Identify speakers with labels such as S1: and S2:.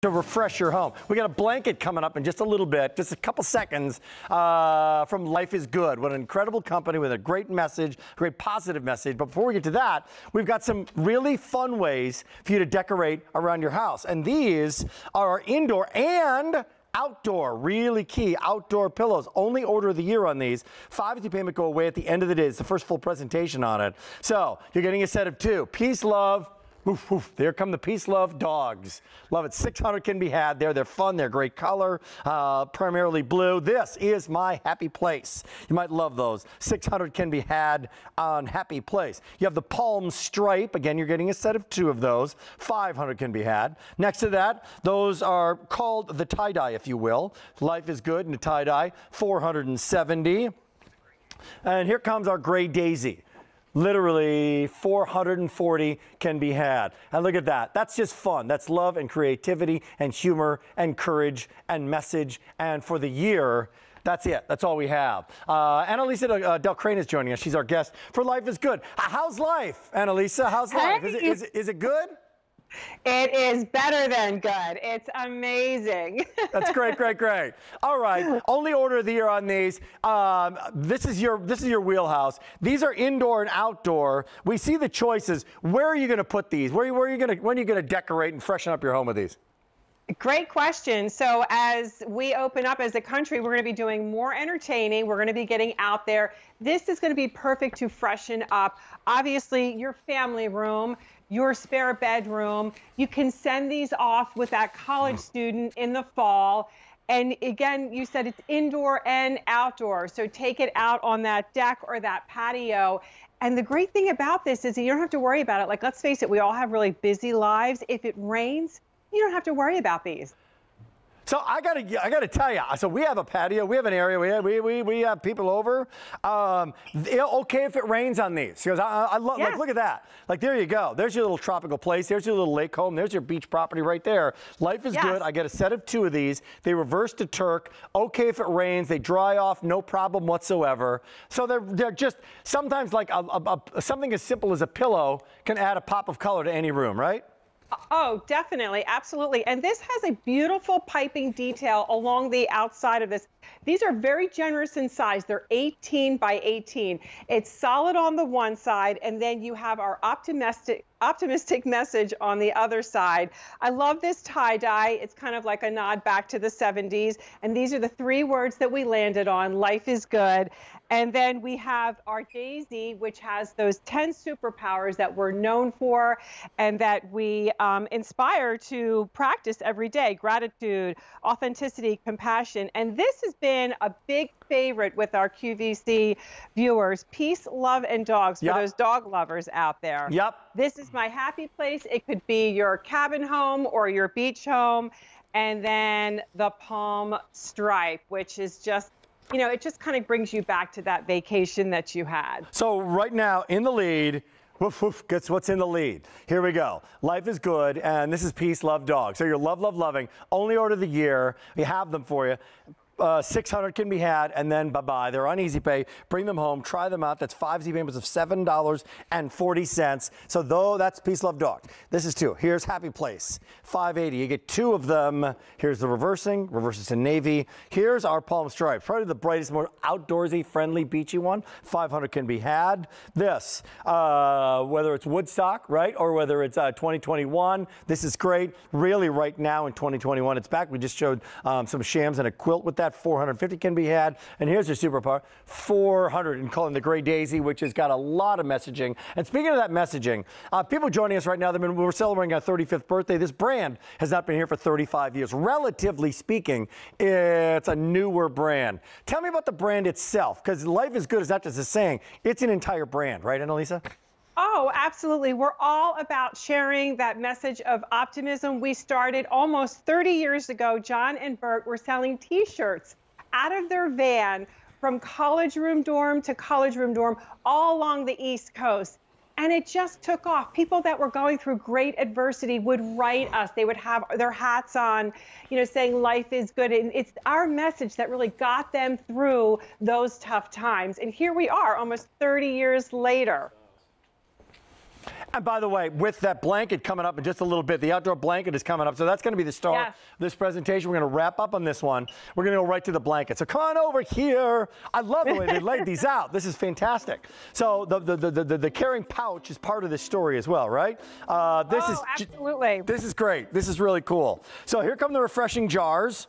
S1: to refresh your home. We got a blanket coming up in just a little bit, just a couple seconds uh, from Life is Good. What an incredible company with a great message, great positive message. But before we get to that, we've got some really fun ways for you to decorate around your house. And these are indoor and outdoor, really key, outdoor pillows. Only order of the year on these. Five easy payment go away at the end of the day. It's the first full presentation on it. So you're getting a set of two. Peace, love, Woof, woof. There come the peace love dogs. Love it. 600 can be had there. They're fun. They're great color, uh, primarily blue. This is my happy place. You might love those. 600 can be had on happy place. You have the palm stripe. Again, you're getting a set of two of those. 500 can be had. Next to that, those are called the tie-dye, if you will. Life is good in a tie-dye. 470. And here comes our gray daisy literally 440 can be had. And look at that. That's just fun. That's love and creativity and humor and courage and message. And for the year, that's it. That's all we have. Uh, Annalisa uh, uh Del Crane is joining us. She's our guest for Life is Good. Uh, how's life, Annalisa? How's life? Is it, is, is it good?
S2: It is better than good. It's amazing. That's great,
S1: great, great. All right, only order of the year on these. Um, this is your this is your wheelhouse. These are indoor and outdoor. We see the choices. Where are you going to put these? Where, where are you going to when are you going to decorate and freshen up your home with these?
S2: Great question. So, as we open up as a country, we're going to be doing more entertaining. We're going to be getting out there. This is going to be perfect to freshen up. Obviously, your family room, your spare bedroom. You can send these off with that college mm. student in the fall. And again, you said it's indoor and outdoor. So, take it out on that deck or that patio. And the great thing about this is you don't have to worry about it. Like, let's face it, we all have really busy lives. If it rains, you don't have to worry about these.
S1: So I gotta, I gotta tell you. So we have a patio, we have an area, we have, we, we, we have people over. Um, okay if it rains on these because I, I love, like, look at that. Like there you go. There's your little tropical place. There's your little lake home. There's your beach property right there. Life is good. I get a set of two of these. They reverse to Turk. Okay if it rains. They dry off, no problem whatsoever. So they're they're just sometimes like a, a, a, something as simple as a pillow can add a pop of color to any room, right?
S2: Oh, definitely. Absolutely. And this has a beautiful piping detail along the outside of this. These are very generous in size. They're 18 by 18. It's solid on the one side, and then you have our optimistic optimistic message on the other side. I love this tie-dye. It's kind of like a nod back to the 70s. And these are the three words that we landed on. Life is good. And then we have our Daisy, which has those 10 superpowers that we're known for and that we um, inspire to practice every day gratitude, authenticity, compassion. And this has been a big favorite with our QVC viewers peace, love, and dogs for yep. those dog lovers out there. Yep. This is my happy place. It could be your cabin home or your beach home and then the palm stripe, which is just you know, it just kind of brings you back to that vacation that you had.
S1: So right now in the lead, Woof, woof, gets what's in the lead. Here we go. Life is good, and this is Peace, Love, Dog. So you're love, love, loving, only order of the year. We have them for you uh, 600 can be had, and then bye-bye. They're on Easy Pay. Bring them home. Try them out. That's five easy payments of $7.40. So though that's Peace Love Dog. This is two. Here's Happy Place, 580. You get two of them. Here's the reversing. Reverses to navy. Here's our Palm Stripe, Probably the brightest, more outdoorsy, friendly, beachy one. 500 can be had. This, uh, whether it's Woodstock, right, or whether it's uh, 2021, this is great. Really, right now in 2021, it's back. We just showed um, some shams and a quilt with that that. 450 can be had. And here's your superpower, 400 and calling the Gray Daisy, which has got a lot of messaging. And speaking of that messaging, uh, people joining us right now, been, we're celebrating our 35th birthday. This brand has not been here for 35 years. Relatively speaking, it's a newer brand. Tell me about the brand itself, because life is good is not just a saying. It's an entire brand, right, Annalisa?
S2: Oh, absolutely. We're all about sharing that message of optimism. We started almost 30 years ago. John and Bert were selling t shirts out of their van from college room dorm to college room dorm all along the East Coast. And it just took off. People that were going through great adversity would write us. They would have their hats on, you know, saying life is good. And it's our message that really got them through those tough times. And here we are almost 30 years later.
S1: And by the way, with that blanket coming up in just a little bit, the outdoor blanket is coming up. So that's going to be the star yeah. this presentation. We're going to wrap up on this one. We're going to go right to the blanket. So come on over here. I love the way they laid these out. This is fantastic. So the, the, the, the, the carrying pouch is part of this story as well, right? Uh, this oh, is absolutely. This is great. This is really cool. So here come the refreshing jars.